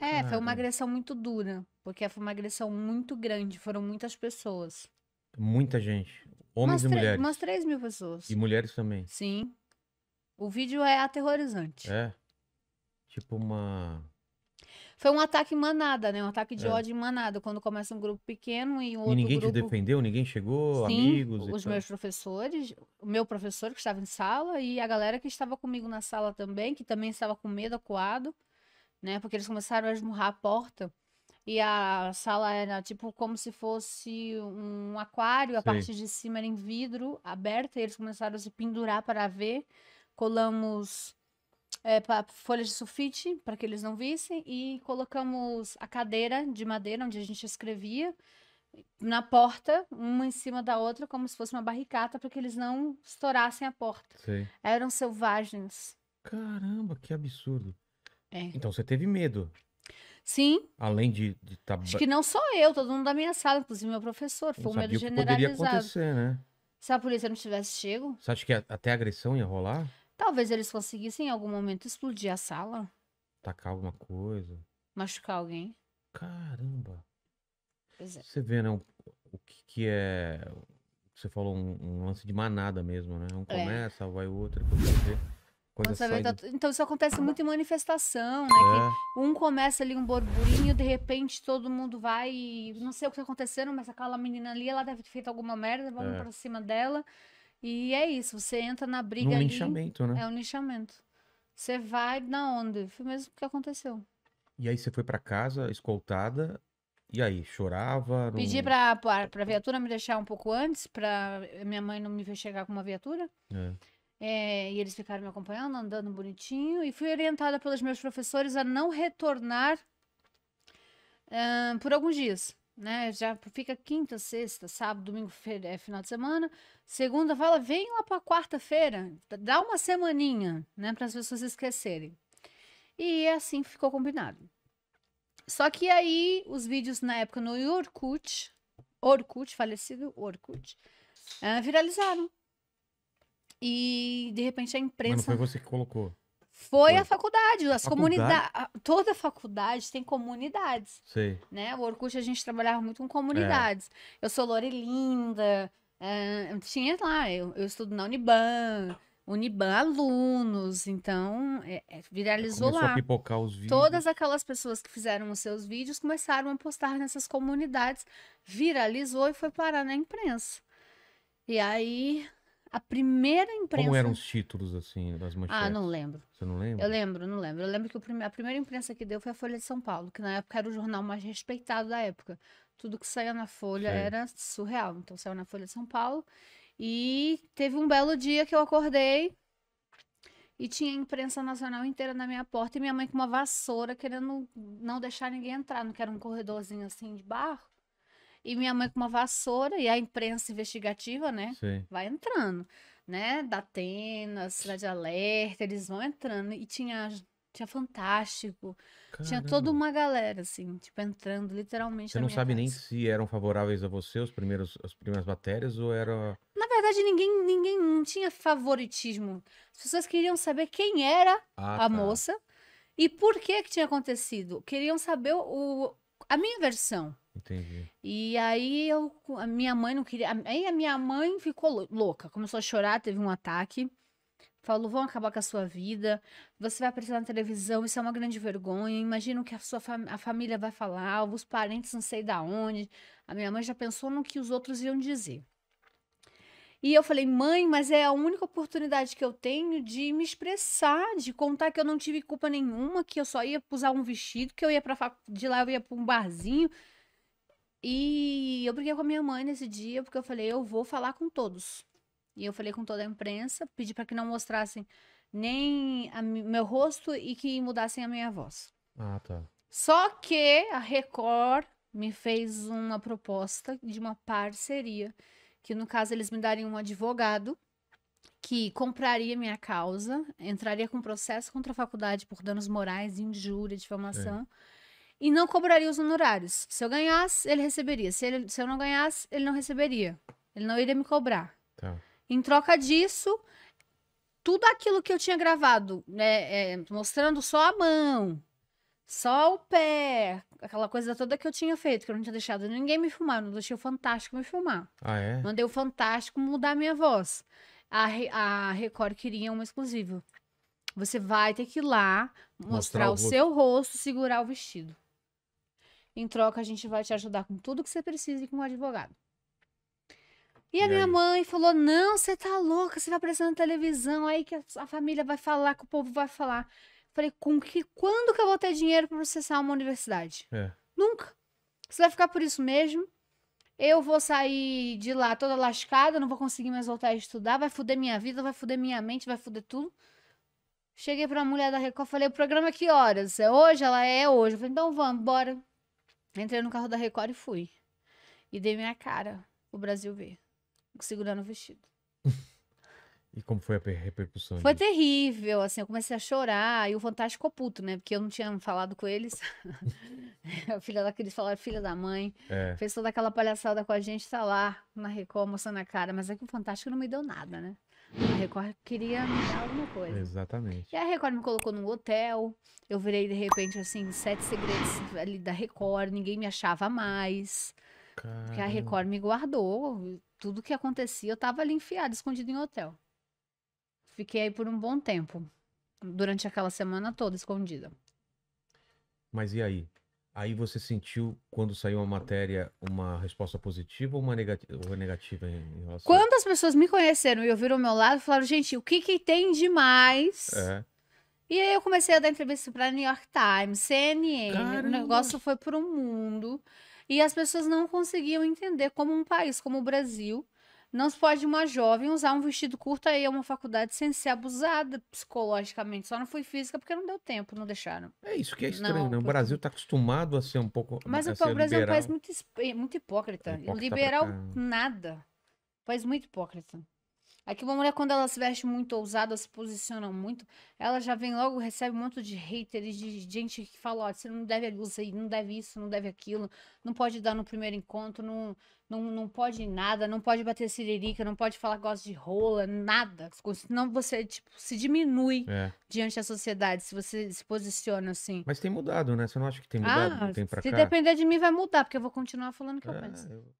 É, foi uma agressão muito dura, porque foi uma agressão muito grande, foram muitas pessoas. Muita gente. Homens umas e mulheres. Umas 3 mil pessoas. E mulheres também. Sim. O vídeo é aterrorizante. É. Tipo uma. Foi um ataque em manada, né? Um ataque de é. ódio em manada. Quando começa um grupo pequeno e um outro. E ninguém grupo... te defendeu? Ninguém chegou? Sim, amigos? Os meus tal. professores, o meu professor que estava em sala e a galera que estava comigo na sala também, que também estava com medo, acuado né? Porque eles começaram a esmurrar a porta. E a sala era tipo como se fosse um aquário, a Sim. parte de cima era em vidro aberta, e eles começaram a se pendurar para ver. Colamos é, folhas de sulfite para que eles não vissem e colocamos a cadeira de madeira onde a gente escrevia na porta, uma em cima da outra, como se fosse uma barricata para que eles não estourassem a porta. Sim. Eram selvagens. Caramba, que absurdo. É. Então você teve medo. Sim. Além de estar. Tá... Acho que não só eu, todo mundo da minha sala, inclusive meu professor. Foi um medo generalizado. Poderia acontecer, né? Se a polícia não tivesse chego. Você acha que até agressão ia rolar? Talvez eles conseguissem em algum momento explodir a sala. Tacar alguma coisa. Machucar alguém. Caramba. Pois é. Você vê, né? O, o que, que, é. Você falou um, um, lance de manada mesmo, né? Um é. começa, é. vai o outro, depois você. Tá então isso acontece muito em manifestação, né? É. um começa ali um burburinho, de repente todo mundo vai e não sei o que tá acontecendo, mas aquela menina ali, ela deve ter feito alguma merda, vamos é. para cima dela. E é isso, você entra na briga ali. né? É um nichamento. Você vai na onda, foi mesmo que aconteceu. E aí você foi para casa escoltada e aí, chorava? Não... Pedi pra, pra, pra viatura me deixar um pouco antes, pra minha mãe não me ver chegar com uma viatura. É. É, e eles ficaram me acompanhando, andando bonitinho. E fui orientada pelos meus professores a não retornar um, ah, por alguns dias. Né? Já fica quinta, sexta, sábado, domingo, feira, é, final de semana. Segunda, fala, vem lá para quarta-feira, dá uma semaninha, né, para as pessoas esquecerem. E assim ficou combinado. Só que aí os vídeos na época no Orkut, Orkut, falecido Orkut, uh, viralizaram e de repente a imprensa. Mas não foi você que colocou. Foi, foi. a faculdade, as comunidades. Toda faculdade tem comunidades. Sei. Né? O Orkut a gente trabalhava muito com comunidades. É. Eu sou Lorelinda, é, tinha lá, eu, eu estudo na Uniban. Uniban alunos, então é, é, viralizou lá. Todas aquelas pessoas que fizeram os seus vídeos começaram a postar nessas comunidades, viralizou e foi parar na imprensa. E aí a primeira imprensa. Como eram os títulos, assim, das manchetes? Ah, não lembro. Você não lembra? Eu lembro, não lembro. Eu lembro que a primeira imprensa que deu foi a Folha de São Paulo, que na época era o jornal mais respeitado da época. Tudo que saía na Folha Sei. era surreal. Então saiu na Folha de São Paulo. E teve um belo dia que eu acordei e tinha a imprensa nacional inteira na minha porta e minha mãe com uma vassoura querendo não deixar ninguém entrar, não que era um corredorzinho assim de barro e minha mãe com uma vassoura e a imprensa investigativa, né? Sim. Vai entrando, né? Da Atenas, Cidade Alerta, eles vão entrando e tinha tinha fantástico. Caramba. Tinha toda uma galera, assim, tipo, entrando literalmente. Você não sabe casa. nem se eram favoráveis a você os primeiros, as primeiras matérias ou era. Na verdade, ninguém, ninguém não tinha favoritismo. As pessoas queriam saber quem era ah, a tá. moça e por que que tinha acontecido. Queriam saber o, a minha versão. Entendi. E aí eu, a minha mãe não queria. Aí a minha mãe ficou louca, começou a chorar, teve um ataque. Falou: vão acabar com a sua vida, você vai aparecer na televisão, isso é uma grande vergonha. Imagina o que a sua fam a família vai falar, os parentes não sei da onde. A minha mãe já pensou no que os outros iam dizer. E eu falei, mãe, mas é a única oportunidade que eu tenho de me expressar, de contar que eu não tive culpa nenhuma, que eu só ia usar um vestido, que eu ia para de lá eu ia para um barzinho, e eu briguei com a minha mãe nesse dia, porque eu falei, eu vou falar com todos. E eu falei com toda a imprensa, pedi para que não mostrassem nem a, meu rosto e que mudassem a minha voz. Ah, tá. Só que a Record me fez uma proposta de uma parceria, que no caso eles me dariam um advogado que compraria minha causa, entraria com processo contra a faculdade por danos morais, injúria, difamação. É e não cobraria os honorários. Se eu ganhasse, ele receberia. Se, ele, se eu não ganhasse, ele não receberia. Ele não iria me cobrar. Tá. Em troca disso, tudo aquilo que eu tinha gravado, né, é, mostrando só a mão, só o pé, aquela coisa toda que eu tinha feito, que eu não tinha deixado ninguém me filmar, não deixei o Fantástico me filmar. Ah, é? Mandei o Fantástico mudar minha voz. A, a Record queria uma exclusiva. Você vai ter que ir lá mostrar, mostrar o, o, seu rosto, segurar o vestido. Em troca, a gente vai te ajudar com tudo que você precisa e com um advogado. E, e a minha aí? mãe falou: Não, você tá louca, você vai aparecer na televisão, aí que a família vai falar, que o povo vai falar. Falei: Com que? Quando que eu vou ter dinheiro para processar uma universidade? É. Nunca. Você vai ficar por isso mesmo. Eu vou sair de lá toda lascada, não vou conseguir mais voltar a estudar, vai fuder minha vida, vai fuder minha mente, vai fuder tudo. Cheguei pra mulher da Record, falei: O programa é que horas? É hoje? Ela é, é hoje. Eu falei: Então vamos, bora. Entrei no carro da Record e fui. E dei minha cara, o Brasil ver. segurando o vestido. e como foi a repercussão? Foi disso? terrível, assim, eu comecei a chorar e o Fantástico puto, né? Porque eu não tinha falado com eles. a filha da Cris falaram, é filha da mãe. É. Fez toda aquela palhaçada com a gente, tá lá na Record, mostrando a cara. Mas é que o Fantástico não me deu nada, né? A Record queria me dar alguma coisa. Exatamente. E a Record me colocou num hotel. Eu virei, de repente, assim, sete segredos ali da Record. Ninguém me achava mais. Caramba. Porque a Record me guardou. Tudo que acontecia, eu tava ali enfiada, escondida em hotel. Fiquei aí por um bom tempo. Durante aquela semana toda, escondida. Mas e aí? Aí você sentiu, quando saiu a matéria, uma resposta positiva ou uma negativa, ou negativa em relação Quando as pessoas me conheceram e ouviram ao meu lado, falaram, gente, o que, que tem de mais? É. E aí eu comecei a dar entrevista para New York Times, CNN, Caramba. o negócio foi para o mundo. E as pessoas não conseguiam entender como um país como o Brasil não se pode uma jovem usar um vestido curto aí a uma faculdade sem ser abusada psicologicamente. Só não foi física porque não deu tempo, não deixaram. É isso que é estranho, não, né? O Brasil está acostumado a ser um pouco. Mas o Brasil é um país muito, muito hipócrita. hipócrita liberal, nada. Um país muito hipócrita. É que uma mulher, quando ela se veste muito ousada, se posiciona muito, ela já vem logo, recebe um monte de haters, de gente que fala, ó, você não deve usar, não deve isso, não deve aquilo, não pode dar no primeiro encontro, não, não, não pode nada, não pode bater siririca, não pode falar que gosta de rola, nada. Senão você, tipo, se diminui é. diante da sociedade, se você se posiciona assim. Mas tem mudado, né? Você não acha que tem ah, mudado? Ah, tem pra se cá? depender de mim, vai mudar, porque eu vou continuar falando o que é, eu penso. Eu...